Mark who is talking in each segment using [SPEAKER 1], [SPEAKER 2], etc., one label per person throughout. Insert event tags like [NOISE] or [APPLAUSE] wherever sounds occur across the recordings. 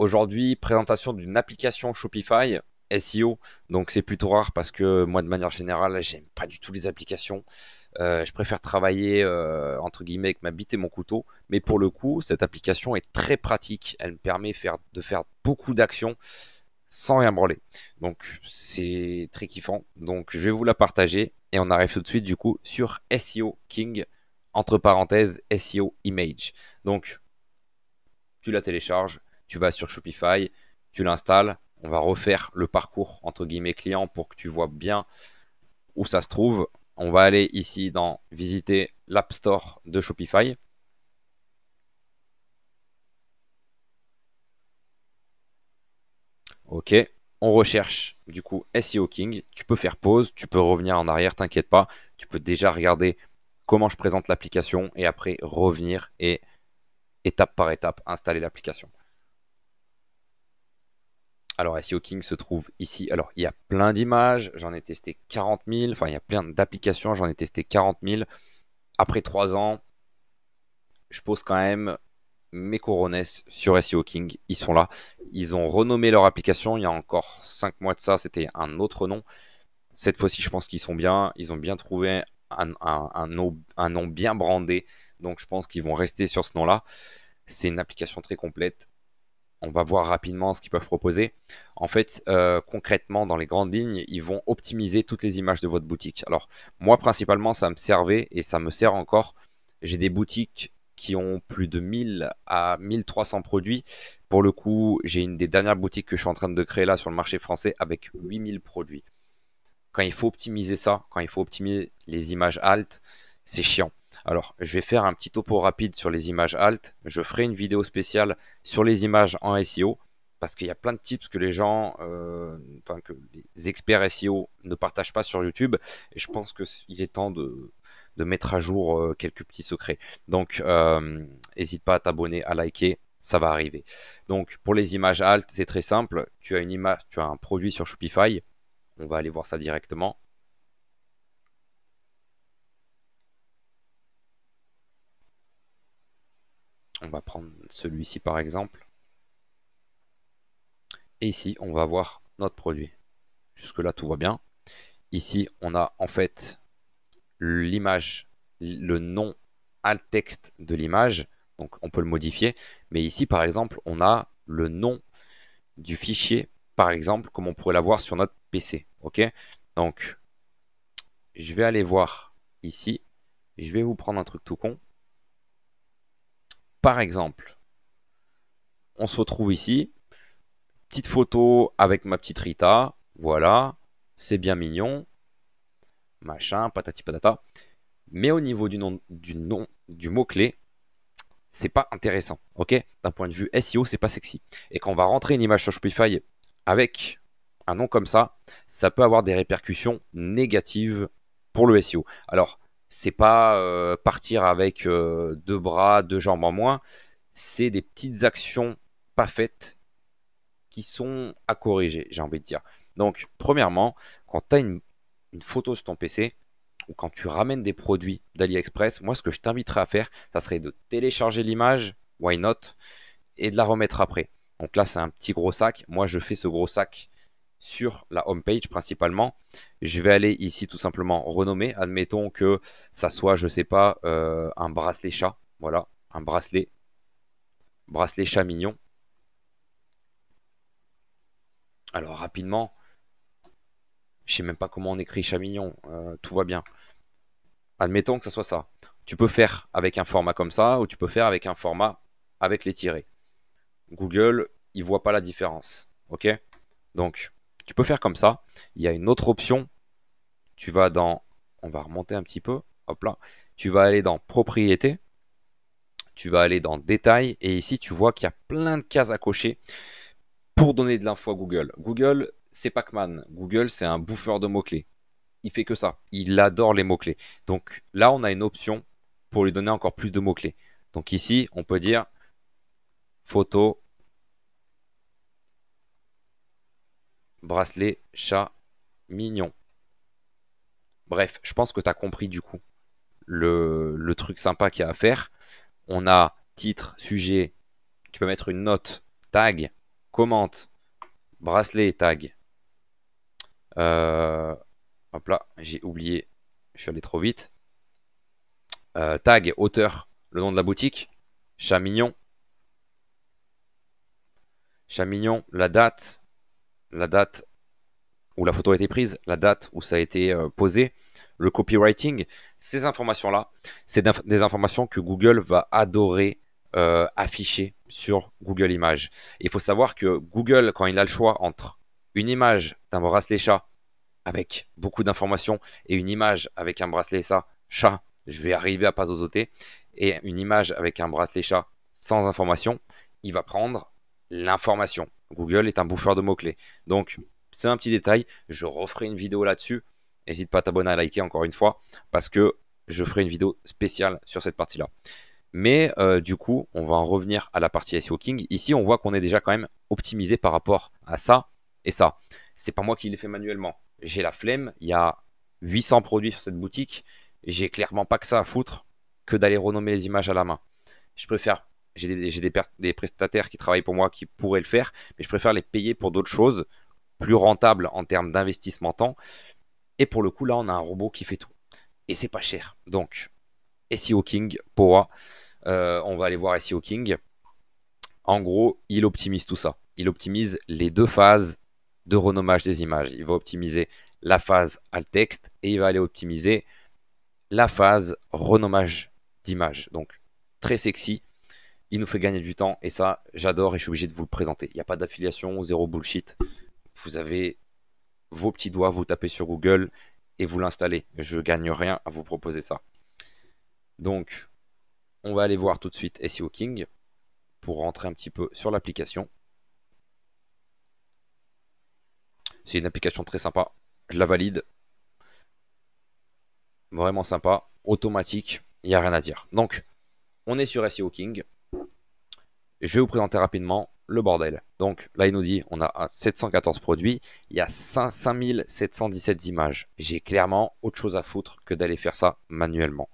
[SPEAKER 1] Aujourd'hui, présentation d'une application Shopify SEO. Donc c'est plutôt rare parce que moi de manière générale, j'aime pas du tout les applications. Euh, je préfère travailler euh, entre guillemets avec ma bite et mon couteau. Mais pour le coup, cette application est très pratique. Elle me permet de faire beaucoup d'actions sans rien branler. Donc c'est très kiffant. Donc je vais vous la partager et on arrive tout de suite du coup sur SEO King entre parenthèses SEO Image. Donc tu la télécharges tu vas sur Shopify, tu l'installes, on va refaire le parcours entre guillemets client pour que tu vois bien où ça se trouve. On va aller ici dans visiter l'App Store de Shopify. Ok, on recherche du coup SEO King. Tu peux faire pause, tu peux revenir en arrière, t'inquiète pas. Tu peux déjà regarder comment je présente l'application et après revenir et étape par étape installer l'application. Alors SEO King se trouve ici. Alors il y a plein d'images, j'en ai testé 40 000, enfin il y a plein d'applications, j'en ai testé 40 000. Après 3 ans, je pose quand même mes couronnes sur SEO King, ils sont là. Ils ont renommé leur application il y a encore 5 mois de ça, c'était un autre nom. Cette fois-ci, je pense qu'ils sont bien, ils ont bien trouvé un nom bien brandé, donc je pense qu'ils vont rester sur ce nom-là. C'est une application très complète, on va voir rapidement ce qu'ils peuvent proposer. En fait, euh, concrètement, dans les grandes lignes, ils vont optimiser toutes les images de votre boutique. Alors, moi, principalement, ça me servait et ça me sert encore. J'ai des boutiques qui ont plus de 1000 à 1300 produits. Pour le coup, j'ai une des dernières boutiques que je suis en train de créer là sur le marché français avec 8000 produits. Quand il faut optimiser ça, quand il faut optimiser les images alt, c'est chiant. Alors, je vais faire un petit topo rapide sur les images alt. Je ferai une vidéo spéciale sur les images en SEO parce qu'il y a plein de tips que les gens, euh, que les experts SEO ne partagent pas sur YouTube. Et je pense qu'il est temps de, mettre à jour euh, quelques petits secrets. Donc, n'hésite euh, pas à t'abonner, à liker, ça va arriver. Donc, pour les images alt, c'est très simple. Tu as une image, tu as un produit sur Shopify. On va aller voir ça directement. on va prendre celui-ci par exemple. Et ici, on va voir notre produit. Jusque-là, tout va bien. Ici, on a en fait l'image, le nom alt texte de l'image. Donc, on peut le modifier. Mais ici, par exemple, on a le nom du fichier, par exemple, comme on pourrait l'avoir sur notre PC. OK Donc, je vais aller voir ici. Je vais vous prendre un truc tout con. Par exemple, on se retrouve ici. Petite photo avec ma petite Rita. Voilà, c'est bien mignon. Machin, patati patata. Mais au niveau du nom du, mot-clé, c'est pas intéressant. Ok D'un point de vue SEO, c'est pas sexy. Et quand on va rentrer une image sur Shopify avec un nom comme ça, ça peut avoir des répercussions négatives pour le SEO. Alors, c'est pas euh, partir avec euh, deux bras, deux jambes en moins, c'est des petites actions pas faites qui sont à corriger, j'ai envie de dire. Donc, premièrement, quand tu as une, une, photo sur ton PC, ou quand tu ramènes des produits d'AliExpress, moi ce que je t'inviterais à faire, ça serait de télécharger l'image, why not, et de la remettre après. Donc là, c'est un petit gros sac. Moi, je fais ce gros sac sur la home page principalement. Je vais aller ici tout simplement renommer. Admettons que ça soit, je sais pas, euh, un bracelet chat. Voilà, un bracelet. Bracelet chat mignon. Alors rapidement, je sais même pas comment on écrit chat mignon. Euh, tout va bien. Admettons que ça soit ça. Tu peux faire avec un format comme ça ou tu peux faire avec un format avec les tirés. Google, il voit pas la différence. Ok Donc, tu peux faire comme ça. Il y a une autre option. Tu vas dans. On va remonter un petit peu. Hop là. Tu vas aller dans propriété. Tu vas aller dans détail. Et ici, tu vois qu'il y a plein de cases à cocher pour donner de l'info à Google. Google, c'est Pac-Man. Google, c'est un bouffeur de mots-clés. Il fait que ça. Il adore les mots-clés. Donc là, on a une option pour lui donner encore plus de mots-clés. Donc ici, on peut dire photo bracelet, chat, mignon. Bref, je pense que tu as compris du coup le, truc sympa qu'il y a à faire. On a titre, sujet, tu peux mettre une note, tag, commente, bracelet, tag. Euh, hop là, j'ai oublié, je suis allé trop vite. Euh, tag, auteur, le nom de la boutique, chat mignon, chat mignon, la date, la date où la photo a été prise, la date où ça a été euh, posé, le copywriting, ces informations-là, c'est des informations que Google va adorer euh, afficher sur Google Images. Il faut savoir que Google, quand il a le choix entre une image d'un bracelet chat avec beaucoup d'informations et une image avec un bracelet chat, je vais arriver à pas zozoter, et une image avec un bracelet chat sans information, il va prendre l'information. Google est un bouffeur de mots-clés. Donc, c'est un petit détail. Je referai une vidéo là-dessus. N'hésite pas à t'abonner, à liker encore une fois, parce que je ferai une vidéo spéciale sur cette partie-là. Mais euh, du coup, on va en revenir à la partie SEO King. Ici, on voit qu'on est déjà quand même optimisé par rapport à ça et ça. C'est pas moi qui l'ai fait manuellement. J'ai la flemme. Il y a 800 produits sur cette boutique. J'ai clairement pas que ça à foutre que d'aller renommer les images à la main. Je préfère j'ai des, prestataires qui travaillent pour moi qui pourraient le faire, mais je préfère les payer pour d'autres choses plus rentables en termes d'investissement temps. Et pour le coup, là, on a un robot qui fait tout. Et c'est pas cher. Donc, SEO King, pour euh, moi on va aller voir SEO King. En gros, il optimise tout ça. Il optimise les deux phases de renommage des images. Il va optimiser la phase alt texte et il va aller optimiser la phase renommage d'image. Donc, très sexy il nous fait gagner du temps et ça, j'adore et je suis obligé de vous le présenter. Il n'y a pas d'affiliation, zéro bullshit. Vous avez vos petits doigts, vous tapez sur Google et vous l'installez. Je gagne rien à vous proposer ça. Donc, on va aller voir tout de suite SEO King pour rentrer un petit peu sur l'application. C'est une application très sympa. Je la valide. Vraiment sympa. Automatique. Il n'y a rien à dire. Donc, on est sur SEO King je vais vous présenter rapidement le bordel. Donc là, il nous dit, on a 714 produits, il y a 5717 images. J'ai clairement autre chose à foutre que d'aller faire ça manuellement.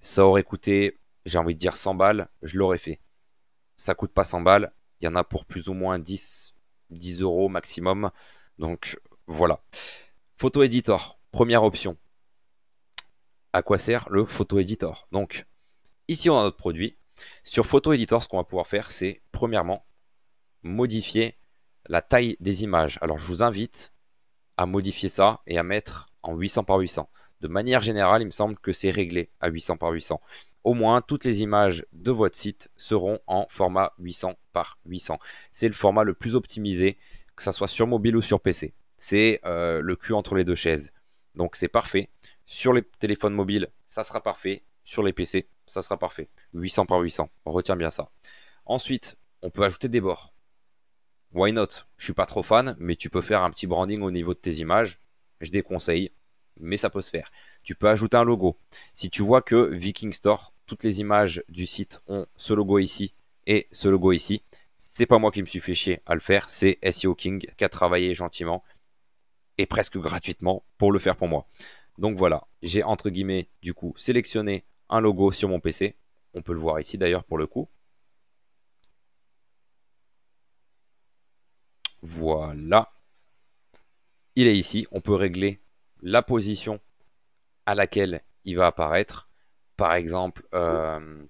[SPEAKER 1] Ça aurait coûté, j'ai envie de dire 100 balles, je l'aurais fait. Ça coûte pas 100 balles, il y en a pour plus ou moins 10, 10 euros maximum. Donc voilà. Photo Editor, première option. À quoi sert le Photo Editor Donc ici, on a notre produit, sur Photo Editor, ce qu'on va pouvoir faire, c'est premièrement modifier la taille des images. Alors je vous invite à modifier ça et à mettre en 800 par 800. De manière générale, il me semble que c'est réglé à 800 par 800. Au moins, toutes les images de votre site seront en format 800 par 800. C'est le format le plus optimisé, que ce soit sur mobile ou sur PC. C'est euh, le cul entre les deux chaises. Donc c'est parfait. Sur les téléphones mobiles, ça sera parfait. Sur les PC, ça sera parfait. 800 par 800, on retient bien ça. Ensuite, on peut ajouter des bords. Why not Je suis pas trop fan, mais tu peux faire un petit branding au niveau de tes images. Je déconseille, mais ça peut se faire. Tu peux ajouter un logo. Si tu vois que Viking Store, toutes les images du site ont ce logo ici et ce logo ici, c'est pas moi qui me suis fait chier à le faire, c'est SEO King qui a travaillé gentiment et presque gratuitement pour le faire pour moi. Donc voilà, j'ai entre guillemets du coup sélectionné un logo sur mon PC. On peut le voir ici d'ailleurs pour le coup. Voilà. Il est ici. On peut régler la position à laquelle il va apparaître. Par exemple, euh,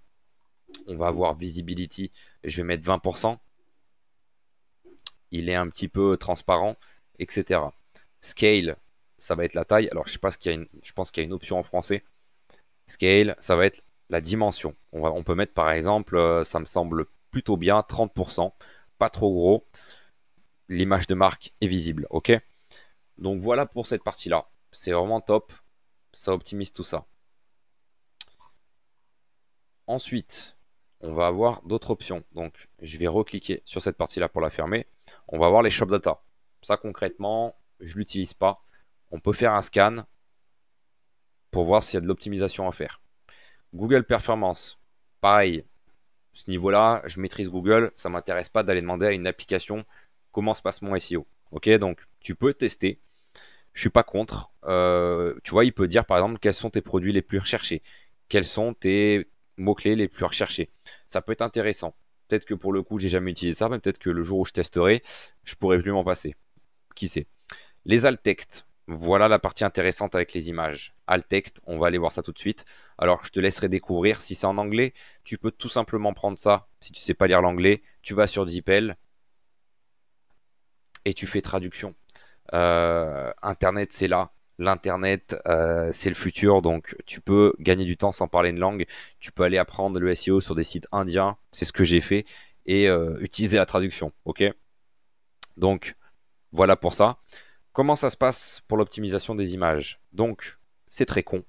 [SPEAKER 1] on va avoir visibility. Je vais mettre 20%. Il est un petit peu transparent, etc. Scale, ça va être la taille. Alors, je, sais pas ce qu'il y une... je pense qu'il y a une option en français Scale, ça va être la dimension. On, va, on peut mettre par exemple, euh, ça me semble plutôt bien, 30%, pas trop gros. L'image de marque est visible, ok Donc voilà pour cette partie-là. C'est vraiment top, ça optimise tout ça. Ensuite, on va avoir d'autres options. Donc, je vais recliquer sur cette partie-là pour la fermer. On va voir les shop data. Ça, concrètement, je l'utilise pas. On peut faire un scan pour voir s'il y a de l'optimisation à faire. Google Performance, pareil, ce niveau-là, je maîtrise Google, ça m'intéresse pas d'aller demander à une application comment se passe mon SEO. Ok, donc tu peux tester, je suis pas contre. Euh, tu vois, il peut dire par exemple quels sont tes produits les plus recherchés, quels sont tes mots-clés les plus recherchés. Ça peut être intéressant. Peut-être que pour le coup, j'ai jamais utilisé ça, mais peut-être que le jour où je testerai, je pourrai plus m'en passer. Qui sait Les alt textes. Voilà la partie intéressante avec les images. Alt texte, on va aller voir ça tout de suite. Alors je te laisserai découvrir si c'est en anglais. Tu peux tout simplement prendre ça. Si tu ne sais pas lire l'anglais, tu vas sur Zipel et tu fais traduction. Euh, Internet, c'est là. L'Internet, euh, c'est le futur, donc tu peux gagner du temps sans parler une langue. Tu peux aller apprendre le SEO sur des sites indiens, c'est ce que j'ai fait, et euh, utiliser la traduction, ok Donc, voilà pour ça. Comment ça se passe pour l'optimisation des images Donc, c'est très con.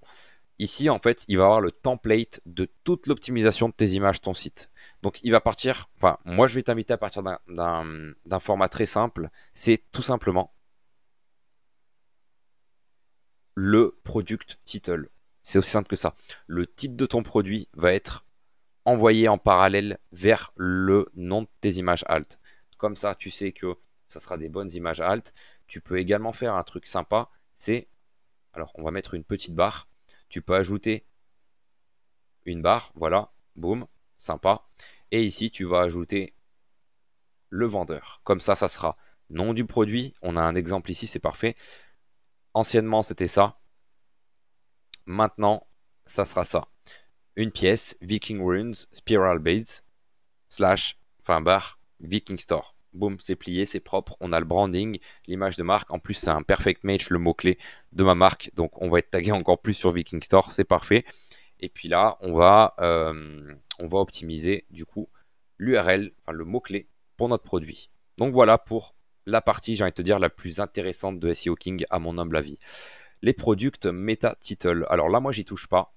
[SPEAKER 1] Ici, en fait, il va avoir le template de toute l'optimisation de tes images, ton site. Donc, il va partir, enfin, moi, je vais t'inviter à partir d'un format très simple. C'est tout simplement le product title. C'est aussi simple que ça. Le titre de ton produit va être envoyé en parallèle vers le nom de tes images alt. Comme ça, tu sais que ça sera des bonnes images alt. Tu peux également faire un truc sympa, c'est, alors on va mettre une petite barre, tu peux ajouter une barre, voilà, boum, sympa. Et ici, tu vas ajouter le vendeur. Comme ça, ça sera nom du produit. On a un exemple ici, c'est parfait. Anciennement, c'était ça. Maintenant, ça sera ça. Une pièce, Viking Runes, Spiral Beads slash, enfin barre, Viking Store boum, c'est plié, c'est propre, on a le branding, l'image de marque, en plus c'est un perfect match, le mot-clé de ma marque, donc on va être tagué encore plus sur Viking Store, c'est parfait. Et puis là, on va, euh, on va optimiser du coup l'URL, le mot-clé pour notre produit. Donc voilà pour la partie, j'ai envie de te dire, la plus intéressante de SEO King à mon humble avis. Les products Meta Title. Alors là, moi, j'y touche pas.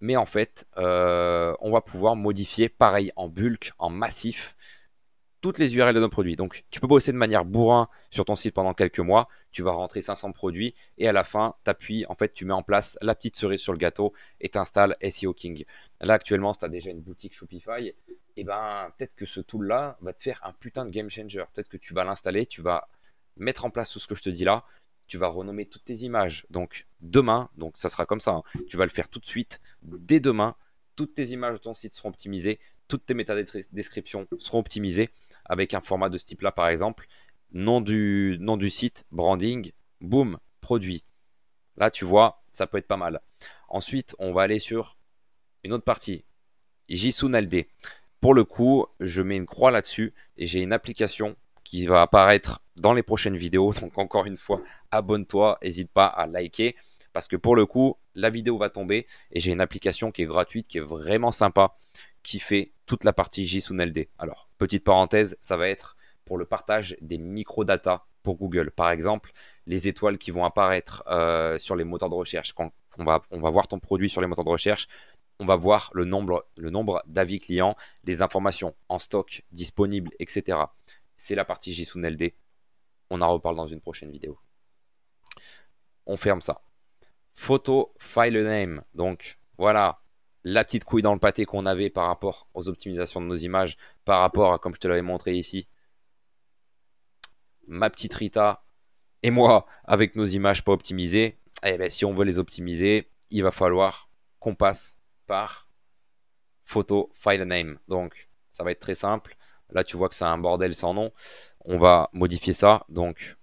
[SPEAKER 1] Mais en fait, euh, on va pouvoir modifier pareil en bulk, en massif, toutes les URL de nos produits. Donc, tu peux bosser de manière bourrin sur ton site pendant quelques mois. Tu vas rentrer 500 produits et à la fin, tu appuies, en fait, tu mets en place la petite cerise sur le gâteau et tu installes SEO King. Là, actuellement, si tu as déjà une boutique Shopify, et eh ben, peut-être que ce tool-là va te faire un putain de game changer. Peut-être que tu vas l'installer, tu vas mettre en place tout ce que je te dis là. Tu vas renommer toutes tes images. Donc, demain, donc ça sera comme ça. Hein, tu vas le faire tout de suite. Dès demain, toutes tes images de ton site seront optimisées. Toutes tes descriptions seront optimisées avec un format de ce type-là, par exemple, nom du, nom du site, branding, boum, produit. Là, tu vois, ça peut être pas mal. Ensuite, on va aller sur une autre partie, Jisun LD. Pour le coup, je mets une croix là-dessus et j'ai une application qui va apparaître dans les prochaines vidéos. [LAUGHS] Donc encore une fois, abonne-toi, n'hésite pas à liker parce que pour le coup, la vidéo va tomber et j'ai une application qui est gratuite, qui est vraiment sympa, qui fait toute la partie JSON LD. Alors, petite parenthèse, ça va être pour le partage des microdata pour Google. Par exemple, les étoiles qui vont apparaître euh, sur les moteurs de recherche. Quand on va, on va voir ton produit sur les moteurs de recherche, on va voir le nombre, le nombre d'avis clients, les informations en stock disponibles, etc. C'est la partie JSON LD. On en reparle dans une prochaine vidéo. On ferme ça. Photo file name. Donc voilà, la petite couille dans le pâté qu'on avait par rapport aux optimisations de nos images, par rapport à, comme je te l'avais montré ici, ma petite Rita et moi avec nos images pas optimisées, eh bien, si on veut les optimiser, il va falloir qu'on passe par photo file name. Donc ça va être très simple. Là tu vois que c'est un bordel sans nom. On va modifier ça. Donc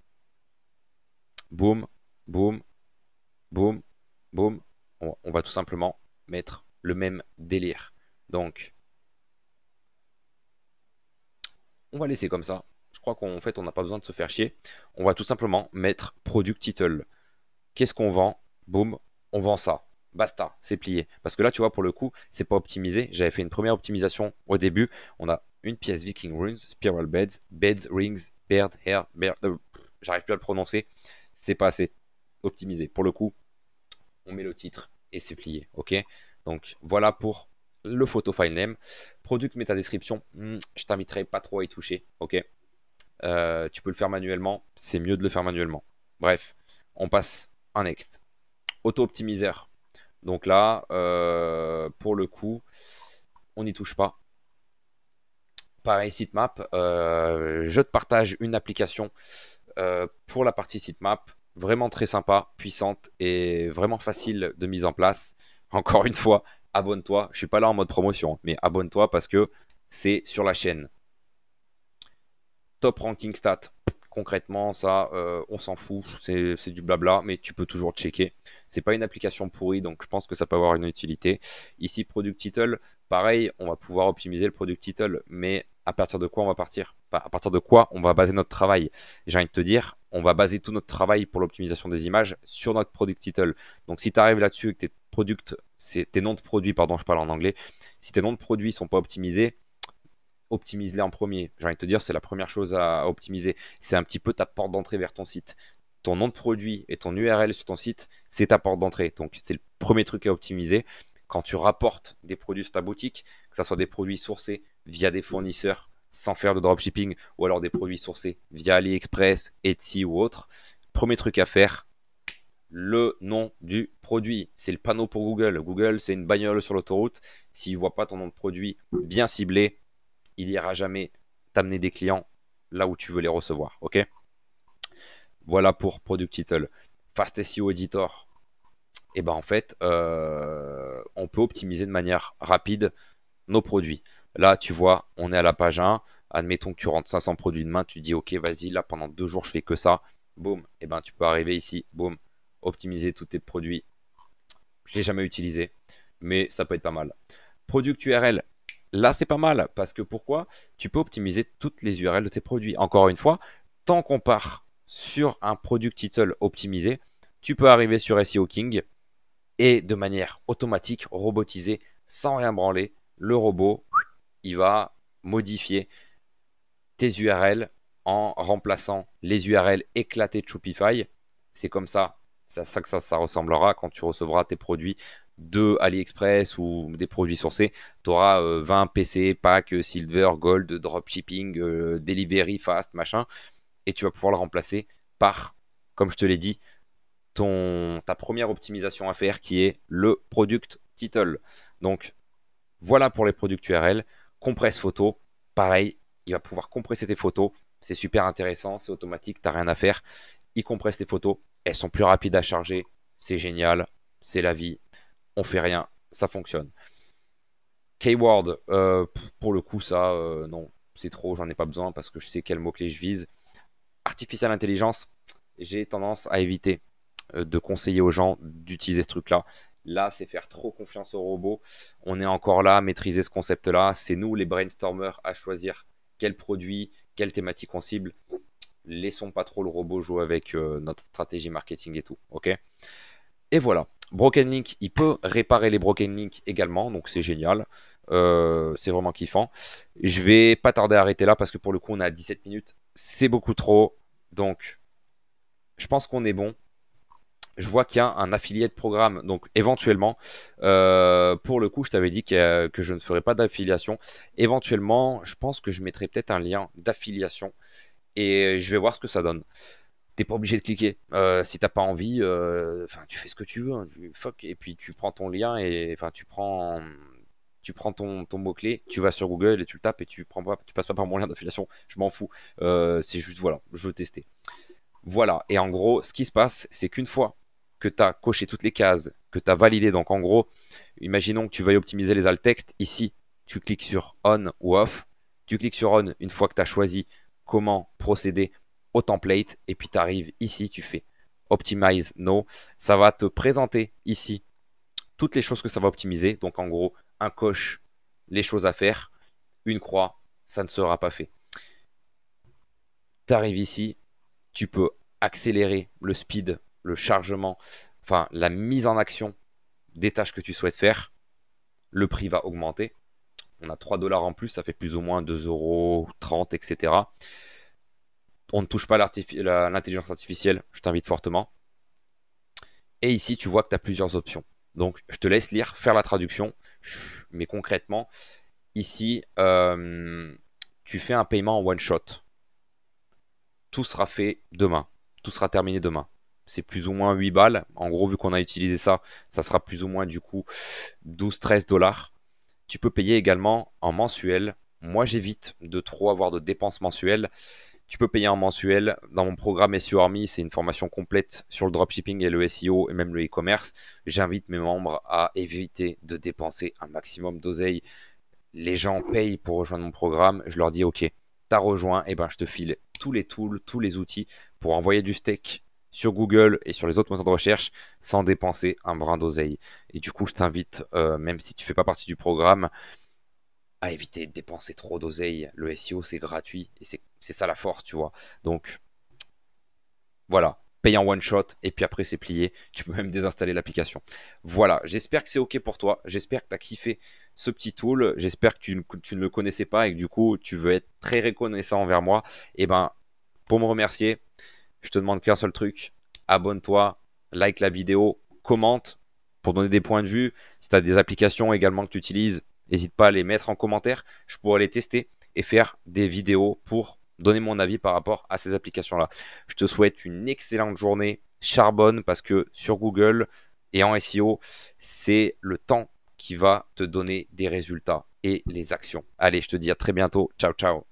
[SPEAKER 1] boum, boum, boum, boum. On va tout simplement mettre le même délire. Donc, on va laisser comme ça. Je crois qu'en fait, on n'a pas besoin de se faire chier. On va tout simplement mettre product title. Qu'est-ce qu'on vend Boum, on vend ça. Basta, c'est plié. Parce que là, tu vois, pour le coup, c'est pas optimisé. J'avais fait une première optimisation au début. On a une pièce Viking Runes, Spiral Beds, Beds, Rings, Baird, Hair, euh, J'arrive plus à le prononcer. C'est pas assez optimisé. Pour le coup, on met le titre et c'est plié. Ok donc voilà pour le photo file name. Product meta description, hmm, je t'inviterai pas trop à y toucher, ok euh, Tu peux le faire manuellement, c'est mieux de le faire manuellement. Bref, on passe à next. Auto-optimiseur. Donc là, euh, pour le coup, on n'y touche pas. Pareil, sitemap, euh, je te partage une application pour la partie sitemap, vraiment très sympa, puissante et vraiment facile de mise en place encore une fois, abonne-toi. Je suis pas là en mode promotion, mais abonne-toi parce que c'est sur la chaîne. Top ranking stat. Concrètement, ça, euh, on s'en fout, c'est, du blabla, mais tu peux toujours checker. C'est pas une application pourrie, donc je pense que ça peut avoir une utilité. Ici, product title, pareil, on va pouvoir optimiser le product title, mais à partir de quoi on va partir À partir de quoi on va baser notre travail J'ai envie de te dire, on va baser tout notre travail pour l'optimisation des images sur notre product title. Donc si tu arrives là-dessus et que tes, product, tes noms de produits, pardon, je parle en anglais, si tes noms de produits sont pas optimisés, optimise-les en premier. J'ai envie de te dire, c'est la première chose à optimiser. C'est un petit peu ta porte d'entrée vers ton site. Ton nom de produit et ton URL sur ton site, c'est ta porte d'entrée. Donc c'est le premier truc à optimiser. Quand tu rapportes des produits sur ta boutique, que ce soit des produits sourcés via des fournisseurs sans faire de dropshipping ou alors des produits sourcés via AliExpress, Etsy ou autre, premier truc à faire, le nom du produit. C'est le panneau pour Google. Google, c'est une bagnole sur l'autoroute. S'il ne voit pas ton nom de produit bien ciblé, il n'ira jamais t'amener des clients là où tu veux les recevoir. Ok Voilà pour Product Title. Fast SEO Editor. Et eh ben en fait, euh, on peut optimiser de manière rapide nos produits. Là, tu vois, on est à la page 1. Admettons que tu rentres 500 produits de main, tu dis ok, vas-y, là pendant deux jours, je fais que ça. Boum, et eh ben tu peux arriver ici, boum, optimiser tous tes produits. Je l'ai jamais utilisé, mais ça peut être pas mal. Product URL, là c'est pas mal parce que pourquoi Tu peux optimiser toutes les URL de tes produits. Encore une fois, tant qu'on part sur un product title optimisé, tu peux arriver sur SEO King et de manière automatique, robotisée, sans rien branler, le robot il va modifier tes URL en remplaçant les URL éclatées de Shopify. C'est comme ça, c'est ça que ça, ressemblera quand tu recevras tes produits de AliExpress ou des produits sourcés, tu auras 20 euh, PC, pack, silver, gold, dropshipping, euh, delivery, fast, machin, et tu vas pouvoir le remplacer par, comme je te l'ai dit, ton, ta première optimisation à faire qui est le product title. Donc voilà pour les product URL compresse photo, pareil, il va pouvoir compresser tes photos. C'est super intéressant, c'est automatique, t'as rien à faire. Il compresse tes photos, elles sont plus rapides à charger, c'est génial, c'est la vie, on fait rien, ça fonctionne. Keyword, euh, pour le coup, ça, euh, non, c'est trop, j'en ai pas besoin parce que je sais quel mot-clé je vise. Artificial intelligence, j'ai tendance à éviter euh, de conseiller aux gens d'utiliser ce truc-là. Là, c'est faire trop confiance au robot. On est encore là, maîtriser ce concept-là. C'est nous, les brainstormers, à choisir quel produit, quelle thématique on cible. Laissons pas trop le robot jouer avec euh, notre stratégie marketing et tout. Ok Et voilà. Broken Link, il peut réparer les Broken Link également, donc c'est génial. Euh, c'est vraiment kiffant. Je vais pas tarder à arrêter là parce que pour le coup, on a 17 minutes. C'est beaucoup trop. Donc, je pense qu'on est bon je vois qu'il y a un affilié de programme. Donc éventuellement, euh, pour le coup, je t'avais dit que, je ne ferai pas d'affiliation. Éventuellement, je pense que je mettrai peut-être un lien d'affiliation et je vais voir ce que ça donne. T'es pas obligé de cliquer. Euh, si t'as pas envie, euh, tu fais ce que tu veux, hein, fuck, et puis tu prends ton lien et enfin tu prends tu prends ton, mot-clé, tu vas sur Google et tu le tapes et tu prends tu passes pas par mon lien d'affiliation, je m'en fous. c'est juste voilà, je veux tester. Voilà, et en gros, ce qui se passe, c'est qu'une fois que tu as coché toutes les cases, que tu as validé. Donc en gros, imaginons que tu veuilles optimiser les alt text. Ici, tu cliques sur on ou off. Tu cliques sur on une fois que tu as choisi comment procéder au template. Et puis tu arrives ici, tu fais optimize no. Ça va te présenter ici toutes les choses que ça va optimiser. Donc en gros, un coche, les choses à faire, une croix, ça ne sera pas fait. Tu arrives ici, tu peux accélérer le speed le chargement, enfin la mise en action des tâches que tu souhaites faire, le prix va augmenter. On a 3 dollars en plus, ça fait plus ou moins 2,30 euros, etc. On ne touche pas l'intelligence artificielle, je t'invite fortement. Et ici, tu vois que tu as plusieurs options. Donc, je te laisse lire, faire la traduction. Mais concrètement, ici, euh, tu fais un paiement en one shot. Tout sera fait demain. Tout sera terminé demain c'est plus ou moins 8 balles. En gros, vu qu'on a utilisé ça, ça sera plus ou moins du coup 12-13 dollars. Tu peux payer également en mensuel. Moi, j'évite de trop avoir de dépenses mensuelles. Tu peux payer en mensuel. Dans mon programme SEO Army, c'est une formation complète sur le dropshipping et le SEO et même le e-commerce. J'invite mes membres à éviter de dépenser un maximum d'oseille. Les gens payent pour rejoindre mon programme. Je leur dis OK, tu as rejoint, et eh ben je te file tous les tools, tous les outils pour envoyer du steak sur Google et sur les autres moteurs de recherche sans dépenser un brin d'oseille. Et du coup, je t'invite, euh, même si tu fais pas partie du programme, à éviter de dépenser trop d'oseille. Le SEO, c'est gratuit et c'est ça la force, tu vois. Donc, voilà. Paye en one shot et puis après c'est plié. Tu peux même désinstaller l'application. Voilà, j'espère que c'est ok pour toi. J'espère que tu as kiffé ce petit tool. J'espère que tu, ne le connaissais pas et que du coup tu veux être très reconnaissant envers moi. Et eh ben, pour me remercier, je te demande qu'un seul truc. Abonne-toi, like la vidéo, commente pour donner des points de vue. Si tu as des applications également que tu utilises, n'hésite pas à les mettre en commentaire. Je pourrais les tester et faire des vidéos pour donner mon avis par rapport à ces applications-là. Je te souhaite une excellente journée. Charbonne parce que sur Google et en SEO, c'est le temps qui va te donner des résultats et les actions. Allez, je te dis à très bientôt. Ciao, ciao.